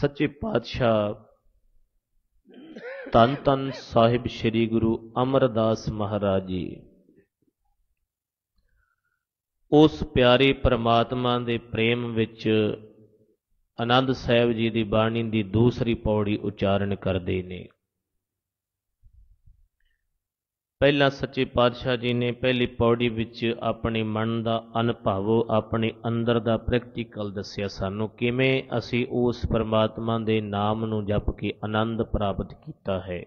ਸੱਚੇ ਪਾਤਸ਼ਾਹ ਤਨ ਤਨ ਸਾਹਿਬ ਸ੍ਰੀ ਗੁਰੂ ਅਮਰਦਾਸ ਮਹਾਰਾਜ ਜੀ ਉਸ ਪਿਆਰੇ ਪ੍ਰਮਾਤਮਾ ਦੇ ਪ੍ਰੇਮ ਵਿੱਚ ਆਨੰਦ ਸਾਹਿਬ ਜੀ ਦੀ ਬਾਣੀ ਦੀ ਦੂਸਰੀ ਪੌੜੀ ਉਚਾਰਨ ਕਰਦੇ ਨੇ ਪਹਿਲਾਂ ਸੱਚੇ ਪਾਤਸ਼ਾਹ ਜੀ ਨੇ ਪਹਿਲੀ ਪੌੜੀ ਵਿੱਚ ਆਪਣੇ ਮਨ ਦਾ ਅਨੁਭਵ ਆਪਣੇ ਅੰਦਰ ਦਾ ਪ੍ਰੈਕਟੀਕਲ ਦੱਸਿਆ ਸਾਨੂੰ ਕਿਵੇਂ ਅਸੀਂ ਉਸ ਪਰਮਾਤਮਾ ਦੇ ਨਾਮ ਨੂੰ ਜਪ ਕੇ ਆਨੰਦ ਪ੍ਰਾਪਤ ਕੀਤਾ ਹੈ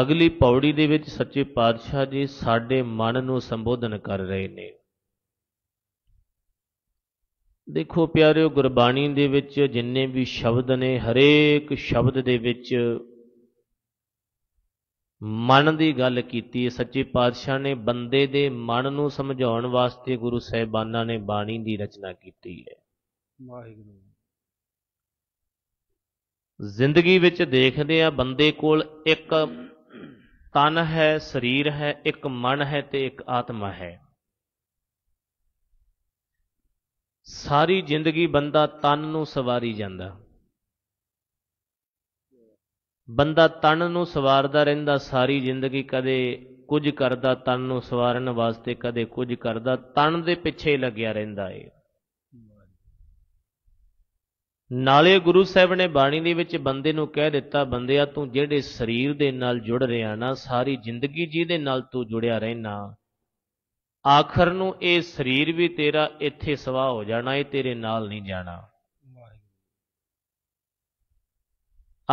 ਅਗਲੀ ਪੌੜੀ ਦੇ ਵਿੱਚ ਸੱਚੇ ਪਾਤਸ਼ਾਹ ਜੀ ਸਾਡੇ ਮਨ ਨੂੰ ਸੰਬੋਧਨ ਕਰ ਰਹੇ ਨੇ ਦੇਖੋ ਪਿਆਰਿਓ ਗੁਰਬਾਣੀ ਦੇ ਵਿੱਚ ਜਿੰਨੇ ਵੀ ਸ਼ਬਦ ਨੇ ਹਰੇਕ ਸ਼ਬਦ ਦੇ ਵਿੱਚ ਮਨ ਦੀ ਗੱਲ ਕੀਤੀ ਸੱਚੇ ਪਾਤਸ਼ਾਹ ਨੇ ਬੰਦੇ ਦੇ ਮਨ ਨੂੰ ਸਮਝਾਉਣ ਵਾਸਤੇ ਗੁਰੂ ਸਹਿਬਾਨਾਂ ਨੇ ਬਾਣੀ ਦੀ ਰਚਨਾ ਕੀਤੀ ਹੈ ਵਾਹਿਗੁਰੂ ਜ਼ਿੰਦਗੀ ਵਿੱਚ ਦੇਖਦੇ ਆ ਬੰਦੇ ਕੋਲ ਇੱਕ ਤਨ ਹੈ ਸਰੀਰ ਹੈ ਇੱਕ ਮਨ ਹੈ ਤੇ ਇੱਕ ਆਤਮਾ ਹੈ ਸਾਰੀ ਜ਼ਿੰਦਗੀ ਬੰਦਾ ਤਨ ਨੂੰ ਸਵਾਰੀ ਜਾਂਦਾ ਬੰਦਾ ਤਨ ਨੂੰ ਸਵਾਰਦਾ ਰਹਿੰਦਾ ਸਾਰੀ ਜ਼ਿੰਦਗੀ ਕਦੇ ਕੁਝ ਕਰਦਾ ਤਨ ਨੂੰ ਸਵਾਰਨ ਵਾਸਤੇ ਕਦੇ ਕੁਝ ਕਰਦਾ ਤਨ ਦੇ ਪਿੱਛੇ ਲੱਗਿਆ ਰਹਿੰਦਾ ਏ ਨਾਲੇ ਗੁਰੂ ਸਾਹਿਬ ਨੇ ਬਾਣੀ ਦੇ ਵਿੱਚ ਬੰਦੇ ਨੂੰ ਕਹਿ ਦਿੱਤਾ ਬੰਦਿਆ ਤੂੰ ਜਿਹੜੇ ਸਰੀਰ ਦੇ ਨਾਲ ਜੁੜ ਰਿਹਾ ਨਾ ਸਾਰੀ ਜ਼ਿੰਦਗੀ ਜਿਹਦੇ ਨਾਲ ਤੂੰ ਜੁੜਿਆ ਰਹਿਣਾ ਆਖਰ ਨੂੰ ਇਹ ਸਰੀਰ ਵੀ ਤੇਰਾ ਇੱਥੇ ਸਵਾ ਹੋ ਜਾਣਾ ਏ ਤੇਰੇ ਨਾਲ ਨਹੀਂ ਜਾਣਾ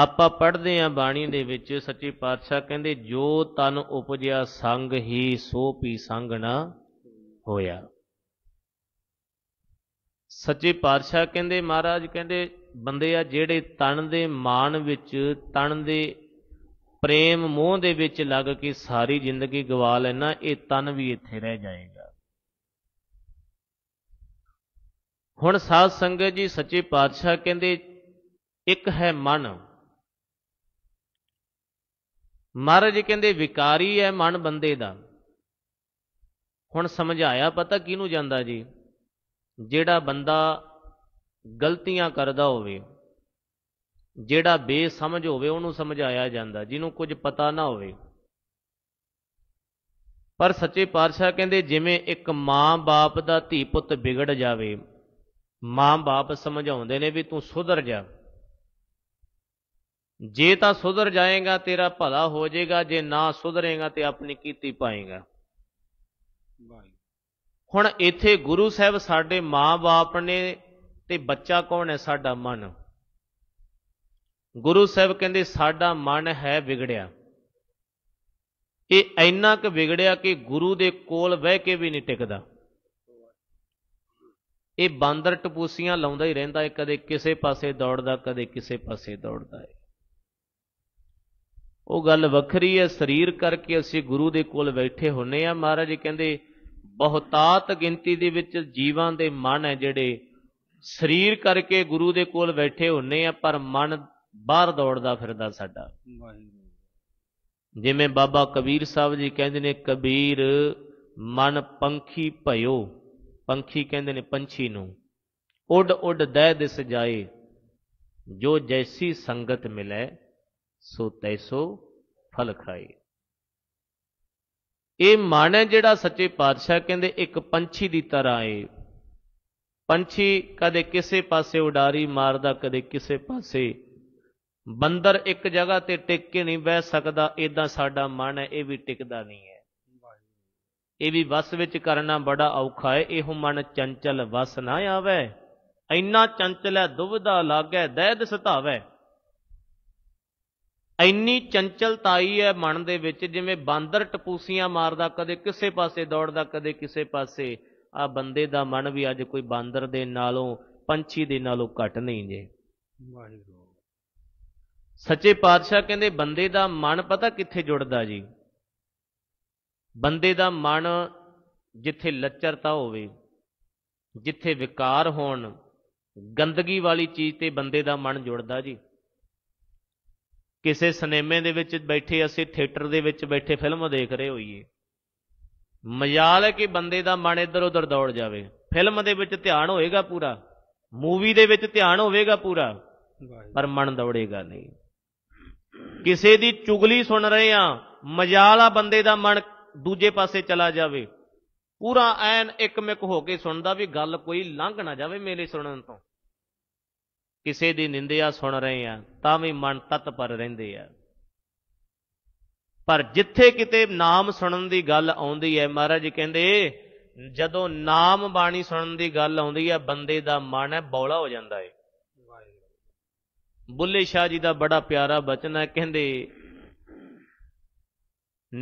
ਆਪਾਂ ਪੜ੍ਹਦੇ ਆ ਬਾਣੀ ਦੇ ਵਿੱਚ ਸੱਚੇ ਪਾਤਸ਼ਾਹ ਕਹਿੰਦੇ ਜੋ ਤਨ ਉਪਜਿਆ ਸੰਗ ਹੀ ਸੋ ਪੀ ਸੰਗ ਨਾ ਹੋਇਆ ਸੱਚੇ ਪਾਤਸ਼ਾਹ ਕਹਿੰਦੇ ਮਹਾਰਾਜ ਕਹਿੰਦੇ ਬੰਦੇ ਆ ਜਿਹੜੇ ਤਨ ਦੇ ਮਾਨ ਵਿੱਚ ਤਨ ਦੇ ਪ੍ਰੇਮ ਮੋਹ ਦੇ ਵਿੱਚ ਲੱਗ ਕੇ ਸਾਰੀ ਜ਼ਿੰਦਗੀ ਗਵਾ ਲੈਣਾ ਇਹ ਤਨ ਵੀ ਇੱਥੇ ਰਹਿ ਜਾਏਗਾ ਹੁਣ ਸਾਧ ਸੰਗਤ ਜੀ ਸੱਚੇ ਪਾਤਸ਼ਾਹ ਕਹਿੰਦੇ ਇੱਕ ਹੈ ਮਨ ਮਹਾਰਾਜ ਜੀ ਕਹਿੰਦੇ ਵਿਕਾਰੀ ਹੈ ਮਨ ਬੰਦੇ ਦਾ ਹੁਣ ਸਮਝਾਇਆ ਪਤਾ ਕਿਹਨੂੰ ਜਾਂਦਾ ਜੀ ਜਿਹੜਾ ਬੰਦਾ ਗਲਤੀਆਂ ਕਰਦਾ ਹੋਵੇ ਜਿਹੜਾ ਬੇਸਮਝ ਹੋਵੇ ਉਹਨੂੰ ਸਮਝਾਇਆ ਜਾਂਦਾ ਜਿਹਨੂੰ ਕੁਝ ਪਤਾ ਨਾ ਹੋਵੇ ਪਰ ਸੱਚੇ ਪਾਤਸ਼ਾਹ ਕਹਿੰਦੇ ਜਿਵੇਂ ਇੱਕ ਮਾਂ-ਬਾਪ ਦਾ ਧੀ ਪੁੱਤ ਵਿਗੜ ਜਾਵੇ ਮਾਂ-ਬਾਪ ਸਮਝਾਉਂਦੇ ਨੇ ਵੀ ਤੂੰ ਸੁਧਰ ਜਾ ਜੇ ਤਾਂ ਸੁਧਰ ਜਾਏਗਾ ਤੇਰਾ ਭਲਾ ਹੋ ਜਾਏਗਾ ਜੇ ਨਾ ਸੁਧਰੇਗਾ ਤੇ ਆਪਣੀ ਕੀਤੀ ਪਾਏਗਾ ਹੁਣ ਇੱਥੇ ਗੁਰੂ ਸਾਹਿਬ ਸਾਡੇ ਮਾਪੇ ਨੇ ਤੇ ਬੱਚਾ ਕੌਣ ਹੈ ਸਾਡਾ ਮਨ ਗੁਰੂ ਸਾਹਿਬ ਕਹਿੰਦੇ ਸਾਡਾ ਮਨ ਹੈ ਵਿਗੜਿਆ ਇਹ ਇੰਨਾ ਕੁ ਵਿਗੜਿਆ ਕਿ ਗੁਰੂ ਦੇ ਕੋਲ ਬਹਿ ਕੇ ਵੀ ਨਹੀਂ ਟਿਕਦਾ ਇਹ ਬਾਂਦਰ ਟਪੂਸੀਆਂ ਲਾਉਂਦਾ ਹੀ ਰਹਿੰਦਾ ਹੈ ਕਦੇ ਕਿਸੇ ਪਾਸੇ ਦੌੜਦਾ ਕਦੇ ਕਿਸੇ ਪਾਸੇ ਦੌੜਦਾ ਹੈ ਉਹ ਗੱਲ ਵੱਖਰੀ ਹੈ ਸਰੀਰ ਕਰਕੇ ਅਸੀਂ ਗੁਰੂ ਦੇ ਕੋਲ ਬੈਠੇ ਹੁੰਨੇ ਆ ਮਹਾਰਾਜ ਕਹਿੰਦੇ ਬਹੁਤਾਤ ਗਿਣਤੀ ਦੇ ਵਿੱਚ ਜੀਵਾਂ ਦੇ ਮਨ ਹੈ ਜਿਹੜੇ ਸਰੀਰ ਕਰਕੇ ਗੁਰੂ ਦੇ ਕੋਲ ਬੈਠੇ ਹੁੰਨੇ ਆ ਪਰ ਮਨ ਬਾਹਰ ਦੌੜਦਾ ਫਿਰਦਾ ਸਾਡਾ ਜਿਵੇਂ ਬਾਬਾ ਕਬੀਰ ਸਾਹਿਬ ਜੀ ਕਹਿੰਦੇ ਨੇ ਕਬੀਰ ਮਨ ਪੰਖੀ ਭਇਓ ਪੰਖੀ ਕਹਿੰਦੇ ਨੇ ਪੰਛੀ ਨੂੰ ਉੱਡ ਉੱਡ ਦਹਿ ਦਿਸ ਜਾਏ ਜੋ ਜੈਸੀ ਸੰਗਤ ਮਿਲੇ ਸੋ ਤੈਸੋ ਫਲ ਖਾਏ ਇਹ ਮਨ ਹੈ ਜਿਹੜਾ ਸੱਚੇ ਪਾਤਸ਼ਾਹ ਕਹਿੰਦੇ ਇੱਕ ਪੰਛੀ ਦੀ ਤਰ੍ਹਾਂ ਏ ਪੰਛੀ ਕਦੇ ਕਿਸੇ ਪਾਸੇ ਉਡਾਰੀ ਮਾਰਦਾ ਕਦੇ ਕਿਸੇ ਪਾਸੇ ਬੰਦਰ ਇੱਕ ਜਗ੍ਹਾ ਤੇ ਟਿਕ ਕੇ ਨਹੀਂ ਬਹਿ ਸਕਦਾ ਇਦਾਂ ਸਾਡਾ ਮਨ ਹੈ ਇਹ ਵੀ ਟਿਕਦਾ ਨਹੀਂ ਹੈ ਇਹ ਵੀ ਵਸ ਵਿੱਚ ਕਰਨਾ ਬੜਾ ਔਖਾ ਹੈ ਇਹੋ ਮਨ ਚੰਚਲ ਵਸ ਨਾ ਆਵੇ ਇੰਨਾ ਚੰਚਲ ਹੈ ਦੁਬਦਾ ਲਾਗੇ ਦਹਿਦ ਸਤਾਵੇ ਇੰਨੀ ਚੰਚਲਤਾਈ ਹੈ ਮਨ ਦੇ ਵਿੱਚ ਜਿਵੇਂ ਬਾਂਦਰ ਟਪੂਸੀਆਂ ਮਾਰਦਾ ਕਦੇ ਕਿਸੇ ਪਾਸੇ ਦੌੜਦਾ ਕਦੇ ਕਿਸੇ ਪਾਸੇ ਆ ਬੰਦੇ ਦਾ ਮਨ ਵੀ ਅੱਜ ਕੋਈ ਬਾਂਦਰ ਦੇ ਨਾਲੋਂ ਪੰਛੀ ਦੇ ਨਾਲੋਂ ਘੱਟ ਨਹੀਂ ਜੇ ਵਾਹਿਗੁਰੂ ਸੱਚੇ ਪਾਤਸ਼ਾਹ ਕਹਿੰਦੇ ਬੰਦੇ ਦਾ ਮਨ ਪਤਾ ਕਿੱਥੇ ਜੁੜਦਾ ਜੀ ਬੰਦੇ ਦਾ ਮਨ ਜਿੱਥੇ ਲੱਚਰਤਾ ਹੋਵੇ ਜਿੱਥੇ ਵਿਕਾਰ ਹੋਣ ਗੰਦਗੀ ਵਾਲੀ ਚੀਜ਼ ਤੇ ਬੰਦੇ ਦਾ ਮਨ ਜੁੜਦਾ ਜੀ ਕਿਸੇ ਸਿਨੇਮੇ ਦੇ ਵਿੱਚ ਬੈਠੇ ਅਸੀਂ ਥੀਏਟਰ ਦੇ ਵਿੱਚ ਬੈਠੇ ਫਿਲਮ ਦੇਖ ਰਹੇ ਹੋਈਏ ਮਜਾਲ ਹੈ ਕਿ ਬੰਦੇ ਦਾ ਮਨ ਇੱਧਰ ਉੱਧਰ ਦੌੜ ਜਾਵੇ ਫਿਲਮ ਦੇ ਵਿੱਚ ਧਿਆਨ ਹੋਏਗਾ ਪੂਰਾ ਮੂਵੀ ਦੇ ਵਿੱਚ ਧਿਆਨ ਹੋਵੇਗਾ ਪੂਰਾ ਪਰ ਮਨ ਦੌੜੇਗਾ ਨਹੀਂ ਕਿਸੇ ਦੀ ਚੁਗਲੀ ਸੁਣ ਰਹੇ ਆ ਮਜਾਲ ਆ ਬੰਦੇ ਦਾ ਮਨ ਦੂਜੇ ਪਾਸੇ ਚਲਾ ਜਾਵੇ ਪੂਰਾ ਐਨ ਇੱਕਮਿਕ ਹੋ ਕੇ ਸੁਣਦਾ ਵੀ ਗੱਲ ਕੋਈ ਲੰਘ ਨਾ ਜਾਵੇ ਮੇਰੇ ਸੁਣਨ ਤੋਂ ਕਿਸੇ ਦੀ ਨਿੰਦਿਆ ਸੁਣ ਰਹੇ ਆ ਤਾਂ ਵੀ ਮਨ ਤਤ ਪਰ ਰਹਿੰਦੇ ਆ ਪਰ ਜਿੱਥੇ ਕਿਤੇ ਨਾਮ ਸੁਣਨ ਦੀ ਗੱਲ ਆਉਂਦੀ ਹੈ ਮਹਾਰਾਜ ਕਹਿੰਦੇ ਜਦੋਂ ਨਾਮ ਬਾਣੀ ਸੁਣਨ ਦੀ ਗੱਲ ਆਉਂਦੀ ਹੈ ਬੰਦੇ ਦਾ ਮਨ ਹੈ ਬੌਲਾ ਹੋ ਜਾਂਦਾ ਹੈ ਬੁੱਲੇ ਸ਼ਾਹ ਜੀ ਦਾ ਬੜਾ ਪਿਆਰਾ ਬਚਨ ਹੈ ਕਹਿੰਦੇ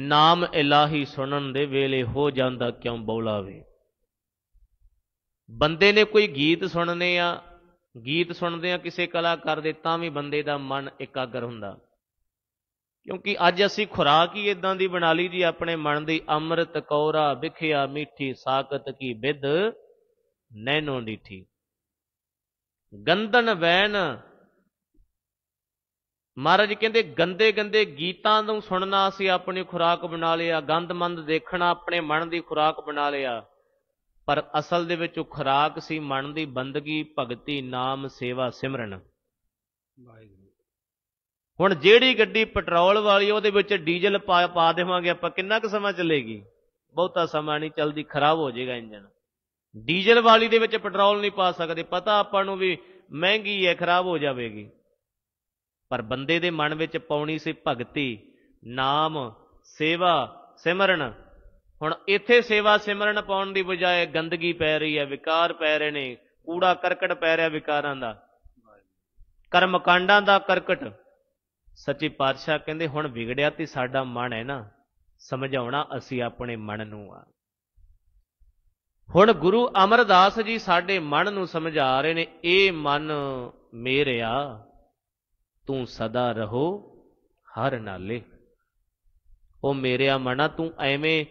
ਨਾਮ ਇਲਾਹੀ ਸੁਣਨ ਦੇ ਵੇਲੇ ਹੋ ਜਾਂਦਾ ਕਿਉਂ ਬੌਲਾ ਵੇ ਬੰਦੇ ਨੇ ਕੋਈ ਗੀਤ ਸੁਣਨੇ ਆ ਗੀਤ ਸੁਣਦੇ ਆ ਕਿਸੇ ਕਲਾਕਾਰ ਦੇ ਤਾਂ ਵੀ ਬੰਦੇ ਦਾ ਮਨ ਇਕਾਗਰ ਹੁੰਦਾ ਕਿਉਂਕਿ ਅੱਜ ਅਸੀਂ ਖੁਰਾਕ ਹੀ ਇਦਾਂ ਦੀ ਬਣਾ ਲਈ ਜੀ ਆਪਣੇ ਮਨ ਦੀ ਅੰਮ੍ਰਿਤ ਕੌਰਾ ਵਿਖਿਆ ਮਿੱਠੀ ਸਾਕਤ ਕੀ ਵਿਦ ਨੈਣੋ ਡੀਠੀ ਗੰਦਨ ਵੈਨ ਮਹਾਰਾਜ ਕਹਿੰਦੇ ਗੰਦੇ ਗੰਦੇ ਗੀਤਾਂ ਨੂੰ ਸੁਣਨਾ ਅਸੀਂ ਆਪਣੀ ਖੁਰਾਕ ਬਣਾ ਲਿਆ ਗੰਦਮੰਦ ਦੇਖਣਾ ਆਪਣੇ ਮਨ ਦੀ ਖੁਰਾਕ ਬਣਾ ਲਿਆ ਪਰ ਅਸਲ ਦੇ ਵਿੱਚ ਉਹ ਖਰਾਕ ਸੀ ਮਨ ਦੀ ਬੰਦਗੀ ਭਗਤੀ ਨਾਮ ਸੇਵਾ ਸਿਮਰਨ ਹੁਣ ਜਿਹੜੀ ਗੱਡੀ ਪੈਟਰੋਲ ਵਾਲੀ ਉਹਦੇ ਵਿੱਚ ਡੀਜ਼ਲ ਪਾ ਦੇਵਾਂਗੇ ਆਪਾਂ ਕਿੰਨਾ ਕੁ ਸਮਾਂ ਚੱਲੇਗੀ ਬਹੁਤਾ ਸਮਾਂ ਨਹੀਂ ਚੱਲਦੀ ਖਰਾਬ ਹੋ ਜਾਏਗਾ ਇੰਜਨ ਡੀਜ਼ਲ ਵਾਲੀ ਦੇ ਵਿੱਚ ਪੈਟਰੋਲ ਨਹੀਂ ਪਾ ਸਕਦੇ ਪਤਾ ਆਪਾਂ ਨੂੰ ਵੀ ਮਹਿੰਗੀ ਹੈ ਖਰਾਬ ਹੋ ਜਾਵੇਗੀ ਪਰ ਬੰਦੇ ਦੇ ਮਨ ਵਿੱਚ ਪਾਉਣੀ ਸੀ ਭਗਤੀ ਨਾਮ ਸੇਵਾ ਸਿਮਰਨ ਹੁਣ ਇੱਥੇ ਸੇਵਾ ਸਿਮਰਨ ਪਾਉਣ ਦੀ ਬਜਾਏ ਗੰਦਗੀ ਪੈ ਰਹੀ ਹੈ ਵਿਕਾਰ ਪੈ ਰਹੇ ਨੇ ਕੂੜਾ ਕਰਕਟ ਪੈ ਰਿਹਾ ਵਿਕਾਰਾਂ ਦਾ ਕਰਮ ਕਾਂਡਾਂ ਦਾ ਕਰਕਟ ਸੱਚੇ ਪਾਤਸ਼ਾਹ ਕਹਿੰਦੇ ਹੁਣ ਵਿਗੜਿਆ ਤੇ ਸਾਡਾ ਮਨ ਹੈ ਨਾ ਸਮਝਾਉਣਾ ਅਸੀਂ ਆਪਣੇ ਮਨ ਨੂੰ ਆ ਹੁਣ ਗੁਰੂ ਅਮਰਦਾਸ ਜੀ ਸਾਡੇ ਮਨ ਨੂੰ ਸਮਝਾ ਰਹੇ ਨੇ ਇਹ ਮਨ ਮੇਰਿਆ ਤੂੰ ਸਦਾ ਰਹੋ ਹਰ ਨਾਲੇ ਉਹ ਮੇਰਿਆ ਮਨਾ ਤੂੰ ਐਵੇਂ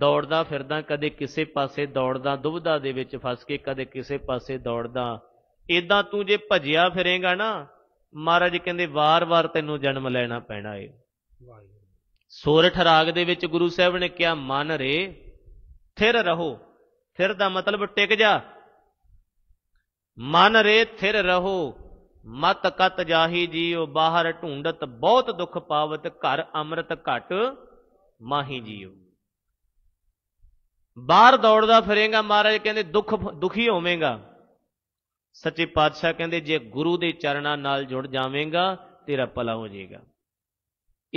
ਦੌੜਦਾ ਫਿਰਦਾ ਕਦੇ ਕਿਸੇ ਪਾਸੇ ਦੌੜਦਾ ਦੁਬਦਾ ਦੇ ਵਿੱਚ ਫਸ ਕੇ ਕਦੇ ਕਿਸੇ ਪਾਸੇ ਦੌੜਦਾ ਇਦਾਂ ਤੂੰ ਜੇ ਭਜਿਆ ਫਿਰੇਗਾ ਨਾ ਮਹਾਰਾਜ ਕਹਿੰਦੇ ਵਾਰ-ਵਾਰ ਤੈਨੂੰ ਜਨਮ ਲੈਣਾ ਪੈਣਾ ਏ ਸੋਰਠ ਰਾਗ ਦੇ ਵਿੱਚ ਗੁਰੂ ਸਾਹਿਬ ਨੇ ਕਿਹਾ ਮਨ ਰੇ ਥਿਰ ਰਹੋ ਥਿਰ ਦਾ ਮਤਲਬ ਟਿਕ ਜਾ ਮਨ ਰੇ ਥਿਰ ਰਹੋ ਮਤ ਕਤ ਜਾਹੀ ਜੀਉ ਬਾਹਰ ਢੂੰਡਤ ਬਹੁਤ ਦੁੱਖ ਪਾਵਤ ਘਰ ਅੰਮ੍ਰਿਤ ਘਟ ਮਾਹੀ ਜੀਉ ਬਾਹਰ ਦੌੜਦਾ ਫਿਰੇਗਾ ਮਹਾਰਾਜ ਕਹਿੰਦੇ ਦੁੱਖ ਦੁਖੀ ਹੋਵੇਂਗਾ ਸੱਚੇ ਪਾਤਸ਼ਾਹ ਕਹਿੰਦੇ ਜੇ ਗੁਰੂ ਦੇ ਚਰਨਾਂ ਨਾਲ ਜੁੜ ਜਾਵੇਂਗਾ ਤੇਰਾ ਭਲਾ ਹੋ ਜਾਏਗਾ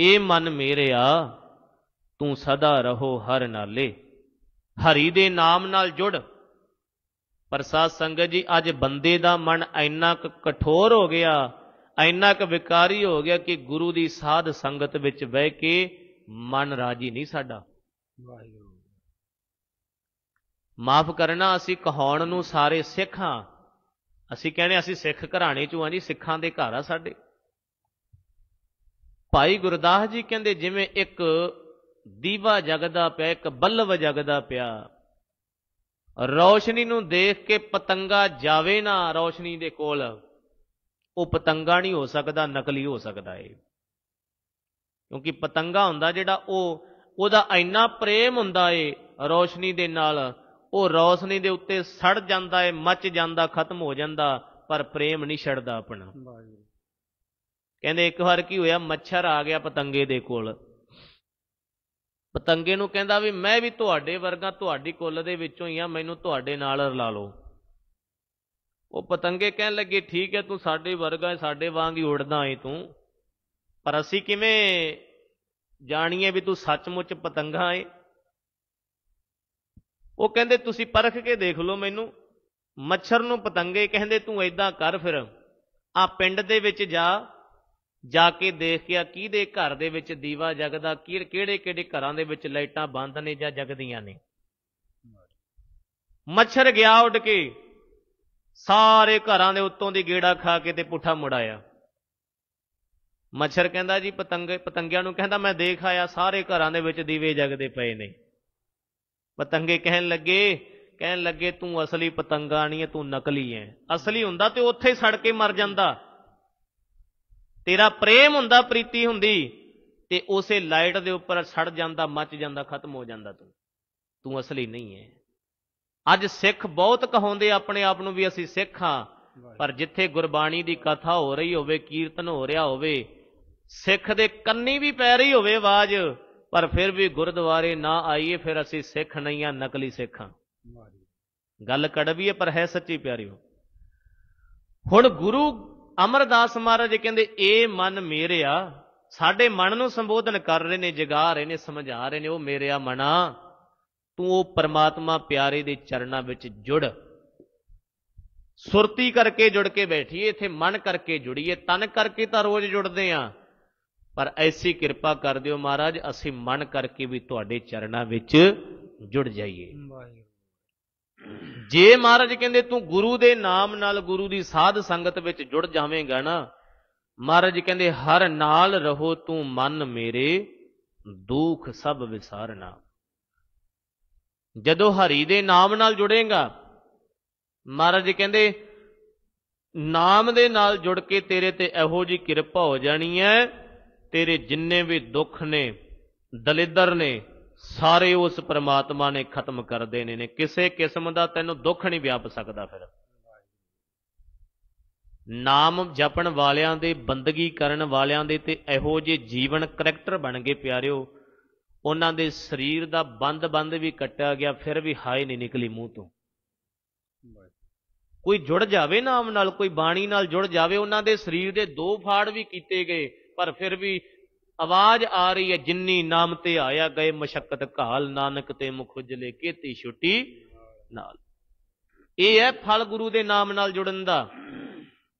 ਇਹ ਮਨ ਮੇਰਿਆ ਤੂੰ ਸਦਾ ਰਹੋ ਹਰ ਨਾਲੇ ਹਰੀ ਦੇ ਨਾਮ ਨਾਲ ਜੁੜ ਪ੍ਰਸਾਦ ਸੰਗਤ ਜੀ ਅੱਜ ਬੰਦੇ ਦਾ ਮਨ ਇੰਨਾ ਕ ਕਠੋਰ ਹੋ ਗਿਆ ਇੰਨਾ ਕ ਵਿਕਾਰੀ ਹੋ ਗਿਆ ਕਿ ਗੁਰੂ ਦੀ ਸਾਧ ਸੰਗਤ ਵਿੱਚ ਬਹਿ ਕੇ ਮਨ ਰਾਜੀ ਨਹੀਂ ਸਾਡਾ ਵਾਹਿਗੁਰੂ ਮਾਫ ਕਰਨਾ ਅਸੀਂ ਕਹਾਉਣ ਨੂੰ ਸਾਰੇ ਸਿੱਖਾਂ ਅਸੀਂ ਕਹਿੰਦੇ ਅਸੀਂ ਸਿੱਖ ਘਰਾਣੇ ਚੋਂ ਆ ਜੀ ਸਿੱਖਾਂ ਦੇ ਘਰ ਆ ਸਾਡੇ ਭਾਈ ਗੁਰਦਾਸ ਜੀ ਕਹਿੰਦੇ ਜਿਵੇਂ ਇੱਕ ਦੀਵਾ ਜਗਦਾ ਪਿਆ ਇੱਕ ਬੱਲਵ ਜਗਦਾ ਪਿਆ ਰੌਸ਼ਨੀ ਨੂੰ ਦੇਖ ਕੇ ਪਤੰਗਾ ਜਾਵੇ ਨਾ ਰੌਸ਼ਨੀ ਦੇ ਕੋਲ ਉਹ ਪਤੰਗਾ ਨਹੀਂ ਹੋ ਸਕਦਾ ਨਕਲੀ ਹੋ ਸਕਦਾ ਏ ਕਿਉਂਕਿ ਪਤੰਗਾ ਹੁੰਦਾ ਜਿਹੜਾ ਉਹ ਉਹਦਾ ਇੰਨਾ ਪ੍ਰੇਮ ਹੁੰਦਾ ਏ ਰੌਸ਼ਨੀ ਦੇ ਨਾਲ ਉਹ ਰੌਸ਼ਨੀ ਦੇ ਉੱਤੇ ਸੜ ਜਾਂਦਾ ਹੈ ਮੱਚ ਜਾਂਦਾ ਖਤਮ ਹੋ ਜਾਂਦਾ ਪਰ ਪ੍ਰੇਮ ਨਹੀਂ ਛੱਡਦਾ ਆਪਣਾ ਕਹਿੰਦੇ ਇੱਕ ਵਾਰ ਕੀ ਹੋਇਆ ਮੱਛਰ ਆ ਗਿਆ ਪਤੰਗੇ ਦੇ ਕੋਲ ਪਤੰਗੇ ਨੂੰ ਕਹਿੰਦਾ ਵੀ ਮੈਂ ਵੀ ਤੁਹਾਡੇ ਵਰਗਾ ਤੁਹਾਡੀ ਕੁੱਲ ਦੇ ਵਿੱਚੋਂ ਹੀ ਆ ਮੈਨੂੰ ਤੁਹਾਡੇ ਨਾਲ ਰਲਾ ਲਓ ਉਹ ਪਤੰਗੇ ਕਹਿਣ ਲੱਗੇ ਠੀਕ ਹੈ ਤੂੰ ਸਾਡੇ ਵਰਗਾ ਸਾਡੇ ਵਾਂਗ ਹੀ ਉੜਦਾ ਏ ਤੂੰ ਪਰ ਅਸੀਂ ਕਿਵੇਂ ਜਾਣੀਏ ਵੀ ਤੂੰ ਸੱਚਮੁੱਚ ਪਤੰਗਾ ਏ ਉਹ ਕਹਿੰਦੇ ਤੁਸੀਂ ਪਰਖ ਕੇ ਦੇਖ ਲਓ ਮੈਨੂੰ ਮੱਛਰ ਨੂੰ ਪਤੰਗੇ ਕਹਿੰਦੇ ਤੂੰ ਐਦਾਂ ਕਰ ਫਿਰ ਆ ਪਿੰਡ ਦੇ ਵਿੱਚ ਜਾ ਜਾ ਕੇ ਦੇਖ ਕੇ ਆ ਕਿਹਦੇ ਘਰ ਦੇ ਵਿੱਚ ਦੀਵਾ ਜਗਦਾ ਕਿਹੜੇ ਕਿਹੜੇ ਘਰਾਂ ਦੇ ਵਿੱਚ ਲਾਈਟਾਂ ਬੰਦ ਨੇ ਜਾਂ ਜਗਦੀਆਂ ਨੇ ਮੱਛਰ ਗਿਆ ਉੱਡ ਕੇ ਸਾਰੇ ਘਰਾਂ ਦੇ ਉੱਤੋਂ ਦੀ ਗੇੜਾ ਖਾ ਕੇ ਤੇ ਪੁੱਠਾ ਮੁੜਾਇਆ ਮੱਛਰ ਕਹਿੰਦਾ ਜੀ ਪਤੰਗੇ ਪਤੰਗਿਆਂ ਨੂੰ ਕਹਿੰਦਾ ਮੈਂ ਦੇਖ ਆਇਆ ਸਾਰੇ ਘਰਾਂ ਦੇ ਵਿੱਚ ਦੀਵੇ ਜਗਦੇ ਪਏ ਨੇ ਪਤੰਗੇ ਕਹਿਣ ਲੱਗੇ ਕਹਿਣ ਲੱਗੇ ਤੂੰ ਅਸਲੀ ਪਤੰਗਾ ਨਹੀਂ ਹੈ ਤੂੰ ਨਕਲੀ ਹੈ ਅਸਲੀ ਹੁੰਦਾ ਤੇ ਉੱਥੇ ਸੜ ਕੇ ਮਰ ਜਾਂਦਾ ਤੇਰਾ ਪ੍ਰੇਮ ਹੁੰਦਾ ਪ੍ਰੀਤੀ ਹੁੰਦੀ ਤੇ ਉਸੇ ਲਾਈਟ ਦੇ ਉੱਪਰ ਸੜ ਜਾਂਦਾ ਮੱਚ ਜਾਂਦਾ ਖਤਮ ਹੋ ਜਾਂਦਾ ਤੂੰ ਤੂੰ ਅਸਲੀ ਨਹੀਂ ਹੈ ਅੱਜ ਸਿੱਖ ਬਹੁਤ ਕਹੋਂਦੇ ਆਪਣੇ ਆਪ ਨੂੰ ਵੀ ਅਸੀਂ ਸਿੱਖ ਹਾਂ ਪਰ ਜਿੱਥੇ ਗੁਰਬਾਣੀ ਦੀ ਕਥਾ ਹੋ ਰਹੀ ਹੋਵੇ ਕੀਰਤਨ ਹੋ ਰਿਹਾ ਹੋਵੇ ਸਿੱਖ ਦੇ ਕੰਨੀ ਵੀ ਪੈ ਰਹੀ ਹੋਵੇ ਆਵਾਜ਼ ਪਰ ਫਿਰ ਵੀ ਗੁਰਦੁਆਰੇ ਨਾ ਆਈਏ ਫਿਰ ਅਸੀਂ ਸਿੱਖ ਨਹੀਂ ਆ ਨਕਲੀ ਸਿੱਖਾਂ ਗੱਲ ਕੜਵੀ ਹੈ ਪਰ ਹੈ ਸੱਚੀ ਪਿਆਰੀ ਹੁਣ ਗੁਰੂ ਅਮਰਦਾਸ ਮਹਾਰਾਜ ਕਹਿੰਦੇ ਇਹ ਮਨ ਮੇਰਿਆ ਸਾਡੇ ਮਨ ਨੂੰ ਸੰਬੋਧਨ ਕਰ ਰਹੇ ਨੇ ਜਗਾ ਰਹੇ ਨੇ ਸਮਝਾ ਰਹੇ ਨੇ ਉਹ ਮੇਰਿਆ ਮਨਾ ਤੂੰ ਉਹ ਪਰਮਾਤਮਾ ਪਿਆਰੇ ਦੇ ਚਰਨਾਂ ਵਿੱਚ ਜੁੜ ਸੁਰਤੀ ਕਰਕੇ ਜੁੜ ਕੇ ਬੈਠੀਏ ਇੱਥੇ ਮਨ ਕਰਕੇ ਜੁੜੀਏ ਤਨ ਕਰਕੇ ਤਾਂ ਰੋਜ਼ ਜੁੜਦੇ ਆਂ ਪਰ ਐਸੀ ਕਿਰਪਾ ਕਰ ਦਿਓ ਮਹਾਰਾਜ ਅਸੀਂ ਮਨ ਕਰਕੇ ਵੀ ਤੁਹਾਡੇ ਚਰਨਾਂ ਵਿੱਚ ਜੁੜ ਜਾਈਏ ਜੇ ਮਹਾਰਾਜ ਕਹਿੰਦੇ ਤੂੰ ਗੁਰੂ ਦੇ ਨਾਮ ਨਾਲ ਗੁਰੂ ਦੀ ਸਾਧ ਸੰਗਤ ਵਿੱਚ ਜੁੜ ਜਾਵੇਂਗਾ ਨਾ ਮਹਾਰਾਜ ਕਹਿੰਦੇ ਹਰ ਨਾਲ ਰਹੋ ਤੂੰ ਮਨ ਮੇਰੇ ਦੁੱਖ ਸਭ ਵਿਸਾਰਨਾ ਜਦੋਂ ਹਰੀ ਦੇ ਨਾਮ ਨਾਲ ਜੁੜੇਗਾ ਮਹਾਰਾਜ ਕਹਿੰਦੇ ਨਾਮ ਦੇ ਨਾਲ ਜੁੜ ਕੇ ਤੇਰੇ ਤੇ ਇਹੋ ਜੀ ਕਿਰਪਾ ਹੋ ਜਾਣੀ ਹੈ ਤੇਰੇ ਜਿੰਨੇ ਵੀ ਦੁੱਖ ਨੇ ਦਲਿੱਦਰ ਨੇ ਸਾਰੇ ਉਸ ਪ੍ਰਮਾਤਮਾ ਨੇ ਖਤਮ ਕਰ ਦੇਣੇ ਨੇ ਕਿਸੇ ਕਿਸਮ ਦਾ ਤੈਨੂੰ ਦੁੱਖ ਨਹੀਂ ਵਿਆਪ ਸਕਦਾ ਫਿਰ ਨਾਮ ਜਪਣ ਵਾਲਿਆਂ ਦੇ ਬੰਦਗੀ ਕਰਨ ਵਾਲਿਆਂ ਦੇ ਤੇ ਇਹੋ ਜੇ ਜੀਵਨ ਕਰੈਕਟਰ ਬਣ ਗਏ ਪਿਆਰਿਓ ਉਹਨਾਂ ਦੇ ਸਰੀਰ ਦਾ ਬੰਦ-ਬੰਦ ਵੀ ਕੱਟਿਆ ਗਿਆ ਫਿਰ ਵੀ ਹਾਏ ਨਹੀਂ ਨਿਕਲੀ ਮੂੰਹ ਤੋਂ ਕੋਈ ਜੁੜ ਜਾਵੇ ਨਾਮ ਨਾਲ ਕੋਈ ਬਾਣੀ ਨਾਲ ਜੁੜ ਜਾਵੇ ਉਹਨਾਂ ਦੇ ਸਰੀਰ ਦੇ ਦੋ ਫਾੜ ਵੀ ਕੀਤੇ ਗਏ ਪਰ ਫਿਰ ਵੀ ਆਵਾਜ਼ ਆ ਰਹੀ ਹੈ ਜਿੰਨੀ ਨਾਮ ਤੇ ਆਇਆ ਗਏ ਮਸ਼ਕਤ ਘਾਲ ਨਾਨਕ ਤੇ ਮੁਖਜਲੇ ਕੀਤੀ ਛੁੱਟੀ ਨਾਲ ਇਹ ਹੈ ਫਲ ਗੁਰੂ ਦੇ ਨਾਮ ਨਾਲ ਜੁੜਨ ਦਾ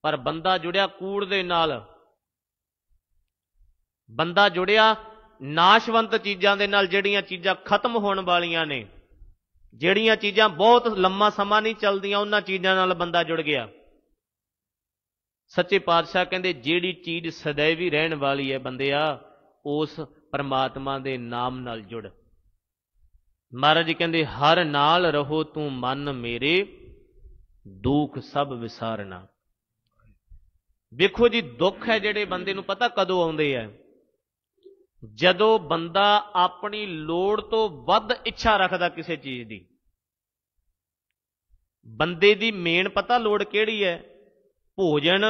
ਪਰ ਬੰਦਾ ਜੁੜਿਆ ਕੂੜ ਦੇ ਨਾਲ ਬੰਦਾ ਜੁੜਿਆ ਨਾਸ਼ਵੰਤ ਚੀਜ਼ਾਂ ਦੇ ਨਾਲ ਜਿਹੜੀਆਂ ਚੀਜ਼ਾਂ ਖਤਮ ਹੋਣ ਵਾਲੀਆਂ ਨੇ ਜਿਹੜੀਆਂ ਚੀਜ਼ਾਂ ਬਹੁਤ ਲੰਮਾ ਸਮਾਂ ਨਹੀਂ ਚੱਲਦੀਆਂ ਉਹਨਾਂ ਚੀਜ਼ਾਂ ਨਾਲ ਬੰਦਾ ਜੁੜ ਗਿਆ ਸੱਚੇ ਪਾਤਸ਼ਾਹ ਕਹਿੰਦੇ ਜਿਹੜੀ ਚੀਜ਼ ਹੀ ਰਹਿਣ ਵਾਲੀ ਹੈ ਬੰਦਿਆ ਉਸ ਪਰਮਾਤਮਾ ਦੇ ਨਾਮ ਨਾਲ ਜੁੜ ਮਹਾਰਾਜ ਕਹਿੰਦੇ ਹਰ ਨਾਲ ਰਹੋ ਤੂੰ ਮਨ ਮੇਰੇ ਦੁੱਖ ਸਭ ਵਿਸਾਰਨਾ ਵੇਖੋ ਜੀ ਦੁੱਖ ਹੈ ਜਿਹੜੇ ਬੰਦੇ ਨੂੰ ਪਤਾ ਕਦੋਂ ਆਉਂਦੇ ਆ ਜਦੋਂ ਬੰਦਾ ਆਪਣੀ ਲੋੜ ਤੋਂ ਵੱਧ ਇੱਛਾ ਰੱਖਦਾ ਕਿਸੇ ਚੀਜ਼ ਦੀ ਬੰਦੇ ਦੀ ਮੇਨ ਪਤਾ ਲੋੜ ਕਿਹੜੀ ਹੈ ਭੋਜਨ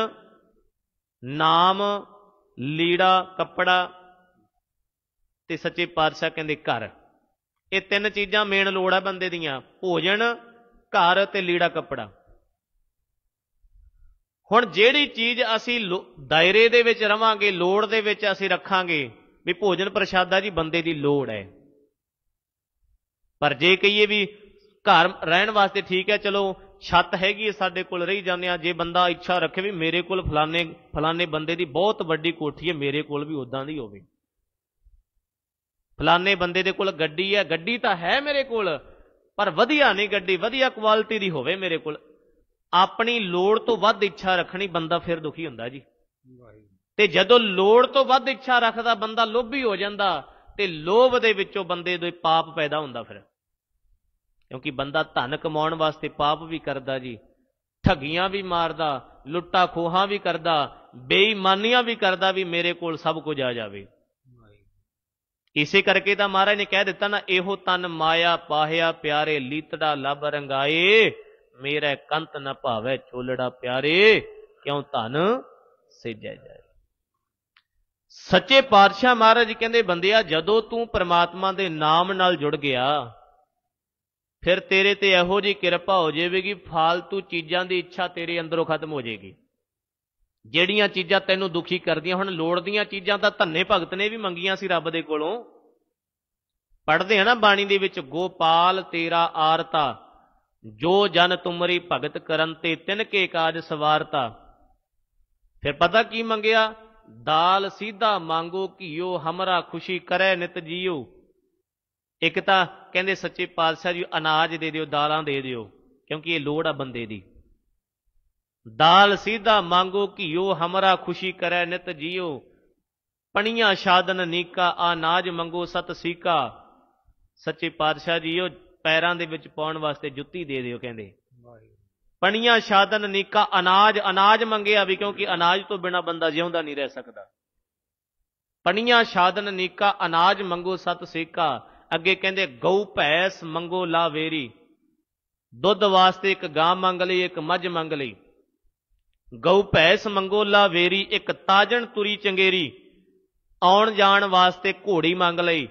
ਨਾਮ ਲੀੜਾ ਕੱਪੜਾ ਤੇ ਸੱਚੇ ਪਾਤਸ਼ਾਹ ਕਹਿੰਦੇ ਘਰ ਇਹ ਤਿੰਨ ਚੀਜ਼ਾਂ ਮੇਨ ਲੋੜ ਆ ਬੰਦੇ ਦੀਆਂ ਭੋਜਨ ਘਰ ਤੇ ਲੀੜਾ ਕੱਪੜਾ ਹੁਣ ਜਿਹੜੀ ਚੀਜ਼ ਅਸੀਂ ਦਾਇਰੇ ਦੇ ਵਿੱਚ ਰਵਾਂਗੇ ਲੋੜ ਦੇ ਵਿੱਚ ਅਸੀਂ ਰੱਖਾਂਗੇ ਵੀ ਭੋਜਨ ਪ੍ਰਸ਼ਾਦਾ ਜੀ ਬੰਦੇ ਦੀ ਲੋੜ ਹੈ ਪਰ ਜੇ ਕਹੀਏ ਵੀ ਘਰ ਰਹਿਣ ਵਾਸਤੇ ਠੀਕ ਹੈ ਚਲੋ ਛੱਤ ਹੈਗੀ ਸਾਡੇ ਕੋਲ ਰਹੀ ਜਾਂਦੇ ਆ ਜੇ ਬੰਦਾ ਇੱਛਾ ਰੱਖੇ ਵੀ ਮੇਰੇ ਕੋਲ ਫਲਾਣੇ ਫਲਾਣੇ ਬੰਦੇ ਦੀ ਬਹੁਤ ਵੱਡੀ ਕੋਠੀ ਹੈ ਮੇਰੇ ਕੋਲ ਵੀ ਉਦਾਂ ਦੀ ਹੋਵੇ ਫਲਾਣੇ ਬੰਦੇ ਦੇ ਕੋਲ ਗੱਡੀ ਹੈ ਗੱਡੀ ਤਾਂ ਹੈ ਮੇਰੇ ਕੋਲ ਪਰ ਵਧੀਆ ਨਹੀਂ ਗੱਡੀ ਵਧੀਆ ਕੁਆਲਿਟੀ ਦੀ ਹੋਵੇ ਮੇਰੇ ਕੋਲ ਆਪਣੀ ਲੋੜ ਤੋਂ ਵੱਧ ਇੱਛਾ ਰੱਖਣੀ ਬੰਦਾ ਫਿਰ ਦੁਖੀ ਹੁੰਦਾ ਜੀ ਤੇ ਜਦੋਂ ਲੋੜ ਤੋਂ ਵੱਧ ਇੱਛਾ ਰੱਖਦਾ ਬੰਦਾ ਲੋਭੀ ਹੋ ਜਾਂਦਾ ਤੇ ਲੋਭ ਦੇ ਵਿੱਚੋਂ ਬੰਦੇ ਦੇ ਪਾਪ ਪੈਦਾ ਹੁੰਦਾ ਫਿਰ ਕਿਉਂਕਿ ਬੰਦਾ ਧਨ ਕਮਾਉਣ ਵਾਸਤੇ ਪਾਪ ਵੀ ਕਰਦਾ ਜੀ ਠੱਗੀਆਂ ਵੀ ਮਾਰਦਾ ਲੁੱਟਾ ਖੋਹਾਂ ਵੀ ਕਰਦਾ ਬੇਈਮਾਨੀਆਂ ਵੀ ਕਰਦਾ ਵੀ ਮੇਰੇ ਕੋਲ ਸਭ ਕੁਝ ਆ ਜਾਵੇ ਇਸੇ ਕਰਕੇ ਤਾਂ ਮਹਾਰਾਜ ਨੇ ਕਹਿ ਦਿੱਤਾ ਨਾ ਇਹੋ ਤਨ ਮਾਇਆ ਪਾਹਿਆ ਪਿਆਰੇ ਲੀਤੜਾ ਲਬ ਰੰਗਾਏ ਮੇਰਾ ਕੰਤ ਨ ਭਾਵੇ ਛੋਲੜਾ ਪਿਆਰੇ ਕਿਉਂ ਧਨ ਸੇਜਿਆ ਜਾਏ ਸੱਚੇ ਪਾਤਸ਼ਾਹ ਮਹਾਰਾਜ ਕਹਿੰਦੇ ਬੰਦਿਆ ਜਦੋਂ ਤੂੰ ਪ੍ਰਮਾਤਮਾ ਦੇ ਨਾਮ ਨਾਲ ਜੁੜ ਗਿਆ ਫਿਰ ਤੇਰੇ ਤੇ ਇਹੋ ਜੀ ਕਿਰਪਾ ਹੋ ਜਾਵੇਗੀ ਫालतू ਚੀਜ਼ਾਂ ਦੀ ਇੱਛਾ ਤੇਰੇ ਅੰਦਰੋਂ ਖਤਮ ਹੋ ਜਾਏਗੀ ਜਿਹੜੀਆਂ ਚੀਜ਼ਾਂ ਤੈਨੂੰ ਦੁਖੀ ਕਰਦੀਆਂ ਹੁਣ ਲੋੜ ਦੀਆਂ ਚੀਜ਼ਾਂ ਤਾਂ ਧੰਨੇ ਭਗਤ ਨੇ ਵੀ ਮੰਗੀਆਂ ਸੀ ਰੱਬ ਦੇ ਕੋਲੋਂ ਪੜਦੇ ਆ ਨਾ ਬਾਣੀ ਦੇ ਵਿੱਚ ਗੋਪਾਲ ਤੇਰਾ ਆਰਤਾ ਜੋ ਜਨ ਤੁਮਰੀ ਭਗਤ ਕਰਨ ਤੇ ਤਿਨ ਕੇ ਕਾਜ ਸਵਾਰਤਾ ਫਿਰ ਪਤਾ ਕੀ ਮੰਗਿਆ ਦਾਲ ਸਿੱਧਾ ਮੰਗੋ ਘਿਓ ਹਮਰਾ ਖੁਸ਼ੀ ਕਰੇ ਨਿਤ ਜੀਓ ਇੱਕ ਤਾਂ ਕਹਿੰਦੇ ਸੱਚੇ ਪਾਤਸ਼ਾਹ ਜੀ ਅਨਾਜ ਦੇ ਦਿਓ ਦਾਲਾਂ ਦੇ ਦਿਓ ਕਿਉਂਕਿ ਇਹ ਲੋੜ ਆ ਬੰਦੇ ਦੀ ਦਾਲ ਸਿੱਧਾ ਮੰਗੋ ਘਿਓ ਹਮਰਾ ਖੁਸ਼ੀ ਕਰੈ ਨਿਤ ਜਿਉ ਪਣੀਆਂ ਸ਼ਾਦਨ ਨੀਕਾ ਅਨਾਜ ਮੰਗੋ ਸਤ ਸੀਕਾ ਸੱਚੇ ਪਾਤਸ਼ਾਹ ਜੀ ਉਹ ਪੈਰਾਂ ਦੇ ਵਿੱਚ ਪਾਉਣ ਵਾਸਤੇ ਜੁੱਤੀ ਦੇ ਦਿਓ ਕਹਿੰਦੇ ਪਣੀਆਂ ਸ਼ਾਦਨ ਨੀਕਾ ਅਨਾਜ ਅਨਾਜ ਮੰਗਿਆ ਵੀ ਕਿਉਂਕਿ ਅਨਾਜ ਤੋਂ ਬਿਨਾ ਬੰਦਾ ਜਿਉਂਦਾ ਨਹੀਂ ਰਹਿ ਸਕਦਾ ਪਣੀਆਂ ਸ਼ਾਦਨ ਨੀਕਾ ਅਨਾਜ ਮੰਗੋ ਸਤ ਸੇਕਾ ਅੱਗੇ ਕਹਿੰਦੇ ਗਊ ਭੈਸ ਮੰਗੋ ਲਾਵੇਰੀ ਦੁੱਧ ਵਾਸਤੇ ਇੱਕ ਗਾਂ ਮੰਗ ਲਈ ਇੱਕ ਮੱਝ ਮੰਗ ਲਈ ਗਊ ਭੈਸ ਮੰਗੋ ਲਾਵੇਰੀ ਇੱਕ ਤਾਜਣ ਤੁਰੀ ਚੰਗੇਰੀ ਆਉਣ ਜਾਣ ਵਾਸਤੇ ਘੋੜੀ ਮੰਗ ਲਈ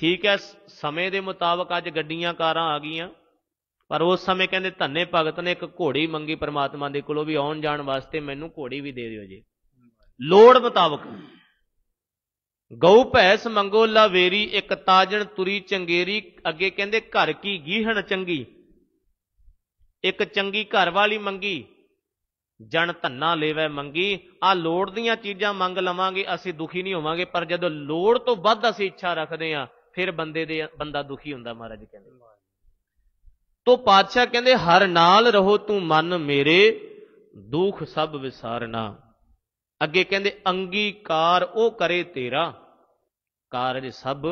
ਠੀਕ ਹੈ ਸਮੇਂ ਦੇ ਮੁਤਾਬਕ ਅੱਜ ਗੱਡੀਆਂ ਕਾਰਾਂ ਆ ਗਈਆਂ ਪਰ ਉਸ ਸਮੇਂ ਕਹਿੰਦੇ ਧੰਨੇ ਭਗਤ ਨੇ ਇੱਕ ਘੋੜੀ ਮੰਗੀ ਪ੍ਰਮਾਤਮਾ ਦੇ ਕੋਲੋਂ ਵੀ ਆਉਣ ਜਾਣ ਵਾਸਤੇ ਮੈਨੂੰ ਘੋੜੀ ਵੀ ਦੇ ਦਿਓ ਜੀ ਲੋੜ ਮੁਤਾਬਕ ਗਉ ਭੈਸ ਮੰਗੋ ਲਾਵੇਰੀ ਇੱਕ ਤਾਜਣ ਤੁਰੀ ਚੰਗੇਰੀ ਅੱਗੇ ਕਹਿੰਦੇ ਘਰ ਕੀ ਗੀਹਣ ਚੰਗੀ ਇੱਕ ਚੰਗੀ ਘਰ ਵਾਲੀ ਮੰਗੀ ਜਣ ਧੰਨਾ ਲੈਵੇ ਮੰਗੀ ਆ ਲੋੜ ਦੀਆਂ ਚੀਜ਼ਾਂ ਮੰਗ ਲਵਾਂਗੇ ਅਸੀਂ ਦੁਖੀ ਨਹੀਂ ਹੋਵਾਂਗੇ ਪਰ ਜਦੋਂ ਲੋੜ ਤੋਂ ਵੱਧ ਅਸੀਂ ਇੱਛਾ ਰੱਖਦੇ ਆ ਫਿਰ ਬੰਦੇ ਦੇ ਬੰਦਾ ਦੁਖੀ ਹੁੰਦਾ ਮਹਾਰਾਜ ਕਹਿੰਦੇ ਤੋ ਪਾਤਸ਼ਾਹ ਕਹਿੰਦੇ ਹਰ ਨਾਲ ਰਹੋ ਤੂੰ ਮਨ ਮੇਰੇ ਦੁੱਖ ਸਭ ਵਿਸਾਰਨਾ ਅੱਗੇ ਕਹਿੰਦੇ ਅੰਗੀਕਾਰ ਉਹ ਕਰੇ ਤੇਰਾ ਕਾਰਜ ਸਭ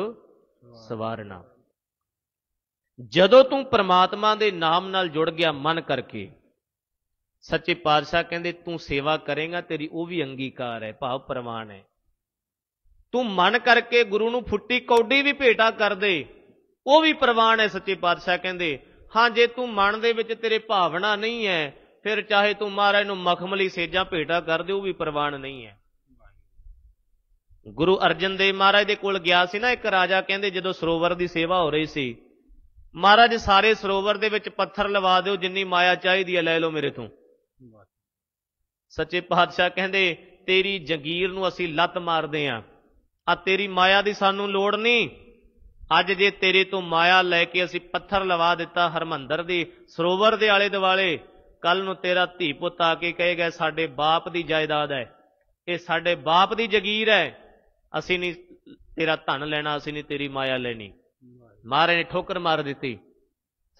ਸਵਾਰਨਾ ਜਦੋਂ ਤੂੰ ਪ੍ਰਮਾਤਮਾ ਦੇ ਨਾਮ ਨਾਲ ਜੁੜ ਗਿਆ ਮਨ ਕਰਕੇ ਸੱਚੇ ਪਾਤਸ਼ਾਹ ਕਹਿੰਦੇ ਤੂੰ ਸੇਵਾ ਕਰੇਗਾ ਤੇਰੀ ਉਹ ਵੀ ਅੰਗੀਕਾਰ ਹੈ ਭਾਵ ਪ੍ਰਮਾਣ ਹੈ ਤੂੰ ਮਨ ਕਰਕੇ ਗੁਰੂ ਨੂੰ ਫੁੱਟੀ ਕੌਡੀ ਵੀ ਭੇਟਾ ਕਰ ਦੇ ਉਹ ਵੀ ਪ੍ਰਵਾਨ ਹੈ ਸੱਚੇ ਪਾਤਸ਼ਾਹ ਕਹਿੰਦੇ ਹਾਂ ਜੇ ਤੂੰ ਮਨ ਦੇ ਵਿੱਚ ਤੇਰੇ ਭਾਵਨਾ ਨਹੀਂ ਹੈ ਫਿਰ ਚਾਹੇ ਤੂੰ ਮਹਾਰਾਜ ਨੂੰ ਮਖਮਲੀ ਸੇਜਾਂ ਭੇਟਾ ਕਰ ਦੇ ਉਹ ਵੀ ਪ੍ਰਵਾਨ ਨਹੀਂ ਹੈ ਗੁਰੂ ਅਰਜਨ ਦੇਵ ਮਹਾਰਾਜ ਦੇ ਕੋਲ ਗਿਆ ਸੀ ਨਾ ਇੱਕ ਰਾਜਾ ਕਹਿੰਦੇ ਜਦੋਂ ਸਰੋਵਰ ਦੀ ਸੇਵਾ ਹੋ ਰਹੀ ਸੀ ਮਹਾਰਾਜ ਸਾਰੇ ਸਰੋਵਰ ਦੇ ਵਿੱਚ ਪੱਥਰ ਲਵਾ ਦਿਓ ਜਿੰਨੀ ਮਾਇਆ ਚਾਹੀਦੀ ਹੈ ਲੈ ਲਓ ਮੇਰੇ ਤੋਂ ਸੱਚੇ ਪਾਤਸ਼ਾਹ ਕਹਿੰਦੇ ਤੇਰੀ ਜਗੀਰ ਨੂੰ ਅਸੀਂ ਲੱਤ ਮਾਰਦੇ ਆ ਆ ਤੇਰੀ ਮਾਇਆ ਦੀ ਸਾਨੂੰ ਲੋੜ ਨਹੀਂ ਅੱਜ ਜੇ ਤੇਰੇ ਤੋਂ ਮਾਇਆ ਲੈ ਕੇ ਅਸੀਂ ਪੱਥਰ ਲਵਾ ਦਿੱਤਾ ਹਰਮੰਦਰ ਦੇ ਸਰੋਵਰ ਦੇ ਆਲੇ ਦੁਆਲੇ ਕੱਲ ਨੂੰ ਤੇਰਾ ਧੀ ਪੁੱਤ ਆ ਕੇ ਕਹੇਗਾ ਸਾਡੇ ਬਾਪ ਦੀ ਜਾਇਦਾਦ ਹੈ ਇਹ ਸਾਡੇ ਬਾਪ ਦੀ ਜ਼ਗੀਰ ਹੈ ਅਸੀਂ ਨਹੀਂ ਤੇਰਾ ਧਨ ਲੈਣਾ ਅਸੀਂ ਨਹੀਂ ਤੇਰੀ ਮਾਇਆ ਲੈਣੀ ਮਾਰੇ ਨੇ ਠੋਕਰ ਮਾਰ ਦਿੱਤੀ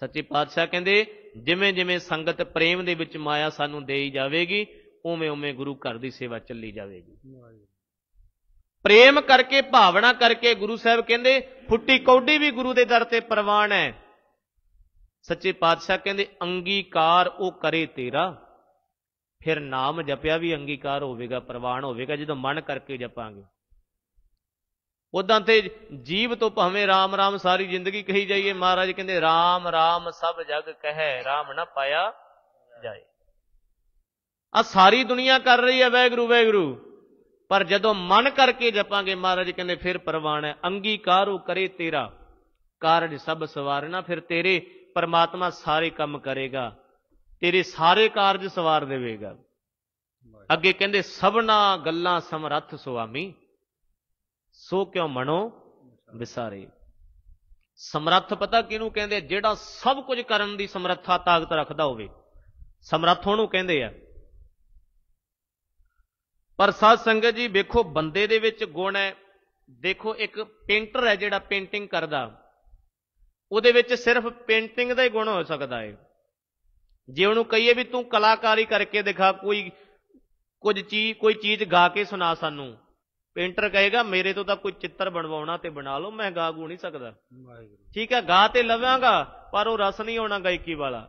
ਸੱਚੇ ਪਾਤਸ਼ਾਹ ਕਹਿੰਦੇ ਜਿਵੇਂ ਜਿਵੇਂ ਸੰਗਤ ਪ੍ਰੇਮ ਦੇ ਵਿੱਚ ਮਾਇਆ ਸਾਨੂੰ ਦੇਈ ਜਾਵੇਗੀ ਉਵੇਂ ਉਵੇਂ ਗੁਰੂ ਘਰ ਦੀ ਸੇਵਾ ਚੱਲੀ ਜਾਵੇਗੀ ਪ੍ਰੇਮ ਕਰਕੇ ਭਾਵਨਾ ਕਰਕੇ ਗੁਰੂ ਸਾਹਿਬ ਕਹਿੰਦੇ ਫੁੱਟੀ ਕੌਡੀ ਵੀ ਗੁਰੂ ਦੇ ਦਰ ਤੇ ਪ੍ਰਵਾਨ ਹੈ ਸੱਚੇ ਪਾਤਸ਼ਾਹ ਕਹਿੰਦੇ ਅੰਗੀਕਾਰ ਉਹ ਕਰੇ ਤੇਰਾ ਫਿਰ ਨਾਮ ਜਪਿਆ ਵੀ ਅੰਗੀਕਾਰ ਹੋਵੇਗਾ ਪ੍ਰਵਾਨ ਹੋਵੇਗਾ ਜਦੋਂ ਮਨ ਕਰਕੇ ਜਪਾਂਗੇ ਉਦਾਂ ਤੇ ਜੀਵ ਤੋਂ ਭਾਵੇਂ RAM RAM ਸਾਰੀ ਜ਼ਿੰਦਗੀ ਕਹੀ ਜਾਈਏ ਮਹਾਰਾਜ ਕਹਿੰਦੇ RAM RAM ਸਭ ਜਗ ਕਹੈ RAM ਨਾ ਪਾਇਆ ਜਾਏ ਆ ਸਾਰੀ ਦੁਨੀਆ ਕਰ ਰਹੀ ਹੈ ਵੈਗਰੂ ਵੈਗਰੂ ਪਰ ਜਦੋਂ ਮਨ ਕਰਕੇ ਜਪਾਂਗੇ ਮਹਾਰਾਜ ਕਹਿੰਦੇ ਫਿਰ ਪ੍ਰਵਾਨ ਹੈ ਅੰਗੀਕਾਰੂ ਕਰੇ ਤੇਰਾ ਕਾਰਜ ਸਭ ਸਵਾਰਨਾ ਫਿਰ ਤੇਰੇ ਪਰਮਾਤਮਾ ਸਾਰੇ ਕੰਮ ਕਰੇਗਾ ਤੇਰੇ ਸਾਰੇ ਕਾਰਜ ਸਵਾਰ ਦੇਵੇਗਾ ਅੱਗੇ ਕਹਿੰਦੇ ਸਭਨਾ ਗੱਲਾਂ ਸਮਰੱਥ ਸੁਆਮੀ ਸੋ ਕਿਉ ਮਣੋ ਵਿਸਾਰੇ ਸਮਰੱਥ ਪਤਾ ਕਿਹਨੂੰ ਕਹਿੰਦੇ ਜਿਹੜਾ ਸਭ ਕੁਝ ਕਰਨ ਦੀ ਸਮਰੱਥਾ ਤਾਕਤ ਰੱਖਦਾ ਹੋਵੇ ਸਮਰੱਥ ਉਹਨੂੰ ਕਹਿੰਦੇ ਆ ਪਰ ਸਾਧ ਸੰਗਤ ਜੀ ਵੇਖੋ ਬੰਦੇ ਦੇ ਵਿੱਚ ਗੁਣ ਹੈ ਦੇਖੋ ਇੱਕ ਪੇਂਟਰ ਹੈ ਜਿਹੜਾ ਪੇਂਟਿੰਗ ਕਰਦਾ ਉਹਦੇ ਵਿੱਚ ਸਿਰਫ ਪੇਂਟਿੰਗ ਦਾ ਹੀ ਗੁਣ ਹੋ ਸਕਦਾ ਹੈ ਜੇ ਉਹਨੂੰ ਕਹੀਏ ਵੀ ਤੂੰ ਕਲਾਕਾਰੀ ਕਰਕੇ ਦਿਖਾ ਕੋਈ ਕੁਝ ਚੀਜ਼ ਕੋਈ ਚੀਜ਼ ਗਾ ਕੇ ਸੁਣਾ ਸਾਨੂੰ ਪੇਂਟਰ ਕਹੇਗਾ ਮੇਰੇ ਤੋਂ ਤਾਂ ਕੋਈ ਚਿੱਤਰ ਬਣਵਾਉਣਾ ਤੇ ਬਣਾ ਲਓ ਮੈਂ ਗਾ ਗੂ ਨਹੀਂ ਸਕਦਾ ਠੀਕ ਹੈ ਗਾ ਤੇ ਲਵਾਂਗਾ ਪਰ ਉਹ ਰਸ ਨਹੀਂ ਆਉਣਾ ਗਾਇਕੀ ਵਾਲਾ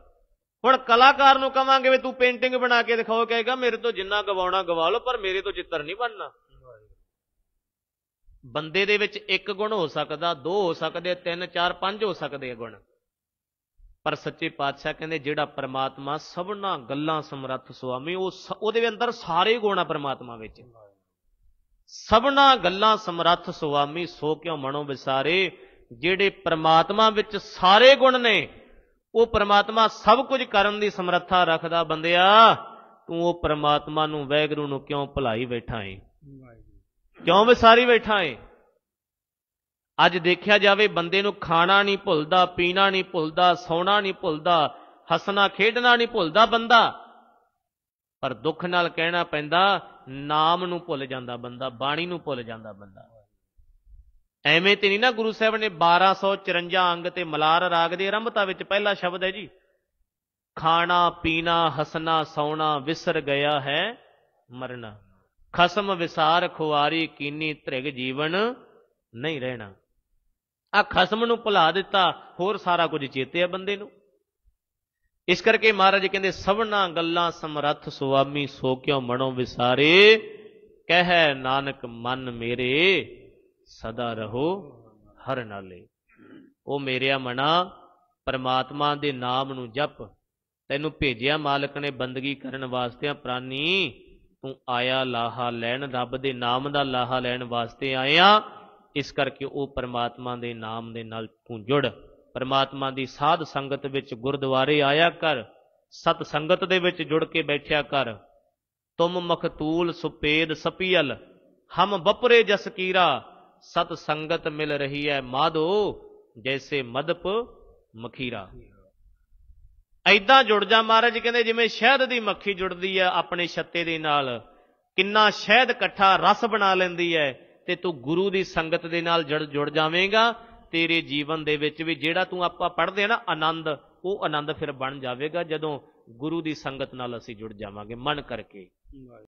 ਹੁਣ ਕਲਾਕਾਰ ਨੂੰ ਕਵਾਂਗੇ ਵੀ ਤੂੰ ਪੇਂਟਿੰਗ ਬਣਾ ਕੇ ਦਿਖਾਓ ਕਹੇਗਾ ਮੇਰੇ ਤੋਂ ਜਿੰਨਾ ਗਵਾਉਣਾ ਗਵਾ ਲਓ ਪਰ ਮੇਰੇ ਤੋਂ ਚਿੱਤਰ ਨਹੀਂ ਬਣਨਾ ਬੰਦੇ ਦੇ ਵਿੱਚ ਇੱਕ ਗੁਣ ਹੋ ਸਕਦਾ ਦੋ ਹੋ ਸਕਦੇ ਤਿੰਨ ਚਾਰ ਪੰਜ ਹੋ ਸਕਦੇ ਗੁਣ ਪਰ ਸੱਚੇ ਪਾਤਸ਼ਾਹ ਕਹਿੰਦੇ ਜਿਹੜਾ ਪਰਮਾਤਮਾ ਸਭਨਾ ਗੱਲਾਂ ਸਮਰੱਥ ਸੁਆਮੀ ਉਹ ਉਹਦੇ ਅੰਦਰ ਸਾਰੇ ਗੁਣ ਆ ਪਰਮਾਤਮਾ ਵਿੱਚ ਸਭਨਾ ਗੱਲਾਂ ਸਮਰੱਥ ਸੁਆਮੀ ਸੋ ਕਿਉ ਮਨੋ ਵਿਸਾਰੇ ਜਿਹੜੇ ਪਰਮਾਤਮਾ ਵਿੱਚ ਸਾਰੇ ਗੁਣ ਨੇ ਉਹ ਪਰਮਾਤਮਾ ਸਭ ਕੁਝ ਕਰਨ ਦੀ ਸਮਰੱਥਾ ਰੱਖਦਾ ਬੰਦਿਆ ਤੂੰ ਉਹ ਪਰਮਾਤਮਾ ਨੂੰ ਵੈਗਰੂ ਨੂੰ ਕਿਉਂ ਭੁਲਾਈ ਬੈਠਾ ਏ ਕਿਉਂ ਸਾਰੀ ਬੈਠਾ ਏ ਅੱਜ ਦੇਖਿਆ ਜਾਵੇ ਬੰਦੇ ਨੂੰ ਖਾਣਾ ਨਹੀਂ ਭੁੱਲਦਾ ਪੀਣਾ ਨਹੀਂ ਭੁੱਲਦਾ ਸੌਣਾ ਨਹੀਂ ਭੁੱਲਦਾ ਹੱਸਣਾ ਖੇਡਣਾ ਨਹੀਂ ਭੁੱਲਦਾ ਬੰਦਾ ਪਰ ਦੁੱਖ ਨਾਲ ਕਹਿਣਾ ਪੈਂਦਾ ਨਾਮ ਨੂੰ ਭੁੱਲ ਜਾਂਦਾ ਬੰਦਾ ਬਾਣੀ ਨੂੰ ਭੁੱਲ ਜਾਂਦਾ ਬੰਦਾ ਐਵੇਂ ਤੇ ਨਹੀਂ ਨਾ ਗੁਰੂ ਸਾਹਿਬ ਨੇ 1254 ਅੰਗ ਤੇ ਮਲਾਰ ਰਾਗ ਦੇ ਆਰੰਭਤਾ ਵਿੱਚ ਪਹਿਲਾ ਸ਼ਬਦ ਹੈ ਜੀ ਖਾਣਾ ਪੀਣਾ ਹੱਸਣਾ ਸੌਣਾ ਵਿਸਰ ਗਿਆ ਹੈ ਮਰਨਾ ਖਸਮ ਵਿਸਾਰ ਖੁਆਰੀ ਕੀਨੀ ਧ੍ਰਿਗ ਜੀਵਨ ਨਹੀਂ ਰਹਿਣਾ ਆ ਖਸਮ ਨੂੰ ਭੁਲਾ ਦਿੱਤਾ ਹੋਰ ਸਾਰਾ ਕੁਝ ਚੇਤੇ ਆ ਬੰਦੇ ਨੂੰ ਇਸ ਕਰਕੇ ਮਹਾਰਾਜ ਕਹਿੰਦੇ ਸਭਨਾ ਗੱਲਾਂ ਸਮਰੱਥ ਸੁਆਮੀ ਸੋ ਕਿਉ ਮਣੋ ਵਿਸਾਰੇ ਕਹਿ ਨਾਨਕ ਮਨ ਮੇਰੇ ਸਦਾ ਰਹੋ ਹਰ ਨਾਲੇ ਉਹ ਮੇਰਿਆ ਮਨਾ ਪਰਮਾਤਮਾ ਦੇ ਨਾਮ ਨੂੰ ਜਪ ਤੈਨੂੰ ਭੇਜਿਆ ਮਾਲਕ ਨੇ ਬੰਦਗੀ ਕਰਨ ਵਾਸਤੇ ਪ੍ਰਾਨੀ ਤੂੰ ਆਇਆ ਲਾਹਾ ਲੈਣ ਰੱਬ ਦੇ ਨਾਮ ਦਾ ਲਾਹਾ ਲੈਣ ਵਾਸਤੇ ਆਇਆ ਇਸ ਕਰਕੇ ਉਹ ਪਰਮਾਤਮਾ ਦੇ ਨਾਮ ਦੇ ਨਾਲ ਤੂੰ ਜੁੜ ਪਰਮਾਤਮਾ ਦੀ ਸਾਧ ਸੰਗਤ ਵਿੱਚ ਗੁਰਦੁਆਰੇ ਆਇਆ ਕਰ ਸਤ ਸੰਗਤ ਦੇ ਵਿੱਚ ਜੁੜ ਕੇ ਬੈਠਿਆ ਕਰ ਤੁਮ ਮਖਤੂਲ ਸੁਪੇਦ ਸਪੀਲ ਹਮ ਬਪਰੇ ਜਸ ਕੀਰਾ ਸਤ ਸੰਗਤ ਮਿਲ ਰਹੀ ਹੈ ਮਾਧੋ ਜੈਸੇ ਮਦਪ ਮਖੀਰਾ ਐਦਾਂ ਜੁੜ ਜਾ ਮਹਾਰਾਜ ਕਹਿੰਦੇ ਜਿਵੇਂ ਸ਼ਹਿਦ ਦੀ ਮੱਖੀ ਜੁੜਦੀ ਆ ਆਪਣੇ ਛੱਤੇ ਦੇ ਨਾਲ ਕਿੰਨਾ ਸ਼ਹਿਦ ਇਕੱਠਾ ਰਸ ਬਣਾ ਲੈਂਦੀ ਹੈ ਤੇ ਤੂੰ ਗੁਰੂ ਦੀ ਸੰਗਤ ਦੇ ਨਾਲ ਜੜ ਜੁੜ ਜਾਵੇਂਗਾ ਤੇਰੇ ਜੀਵਨ ਦੇ ਵਿੱਚ ਵੀ ਜਿਹੜਾ ਤੂੰ ਆਪਾਂ ਪੜਦੇ ਆ ਨਾ ਆਨੰਦ ਉਹ ਆਨੰਦ ਫਿਰ ਬਣ ਜਾਵੇਗਾ ਜਦੋਂ ਗੁਰੂ ਦੀ ਸੰਗਤ ਨਾਲ ਅਸੀਂ ਜੁੜ ਜਾਵਾਂਗੇ ਮਨ ਕਰਕੇ